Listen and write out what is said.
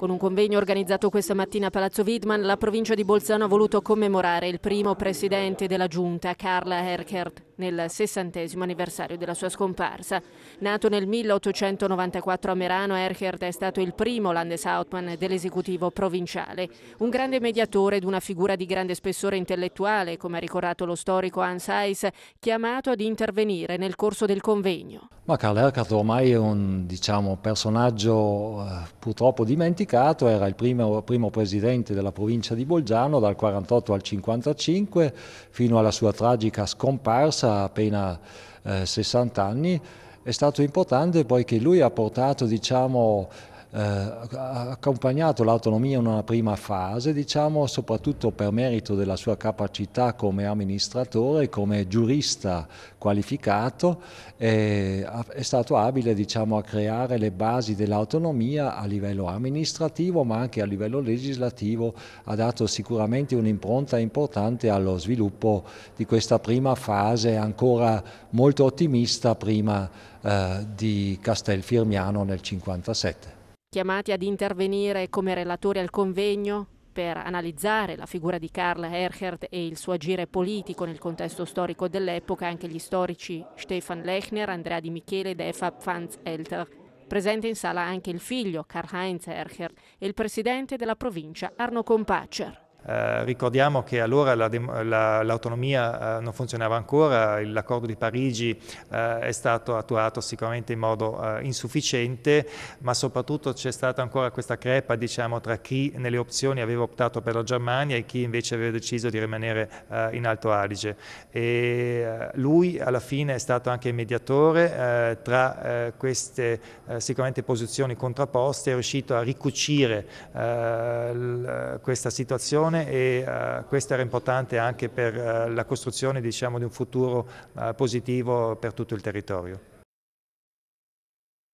Con un convegno organizzato questa mattina a Palazzo Widman, la provincia di Bolzano ha voluto commemorare il primo presidente della giunta, Carla Herkert, nel sessantesimo anniversario della sua scomparsa. Nato nel 1894 a Merano, Herkert è stato il primo Landeshauptmann dell'esecutivo provinciale, un grande mediatore ed una figura di grande spessore intellettuale, come ha ricordato lo storico Hans Heiss, chiamato ad intervenire nel corso del convegno. Ma Carla Herkert ormai è un diciamo, personaggio eh, purtroppo dimenticato incaricato, era il primo, primo presidente della provincia di Bolgiano dal 48 al 55 fino alla sua tragica scomparsa appena eh, 60 anni è stato importante poiché lui ha portato diciamo, ha eh, accompagnato l'autonomia in una prima fase, diciamo, soprattutto per merito della sua capacità come amministratore, come giurista qualificato, è stato abile diciamo, a creare le basi dell'autonomia a livello amministrativo ma anche a livello legislativo, ha dato sicuramente un'impronta importante allo sviluppo di questa prima fase ancora molto ottimista prima eh, di Castelfirmiano nel 1957 chiamati ad intervenire come relatori al convegno per analizzare la figura di Karl Erhard e il suo agire politico nel contesto storico dell'epoca anche gli storici Stefan Lechner, Andrea Di Michele ed Eva Pfanz Elter. Presente in sala anche il figlio Karl-Heinz Erhard e il presidente della provincia Arno Compacer. Eh, ricordiamo che allora l'autonomia la la, eh, non funzionava ancora, l'accordo di Parigi eh, è stato attuato sicuramente in modo eh, insufficiente, ma soprattutto c'è stata ancora questa crepa diciamo, tra chi nelle opzioni aveva optato per la Germania e chi invece aveva deciso di rimanere eh, in Alto Adige. E, lui alla fine è stato anche il mediatore tra queste sicuramente posizioni contrapposte, è riuscito a ricucire questa situazione formazione e eh, questo era importante anche per eh, la costruzione diciamo, di un futuro eh, positivo per tutto il territorio.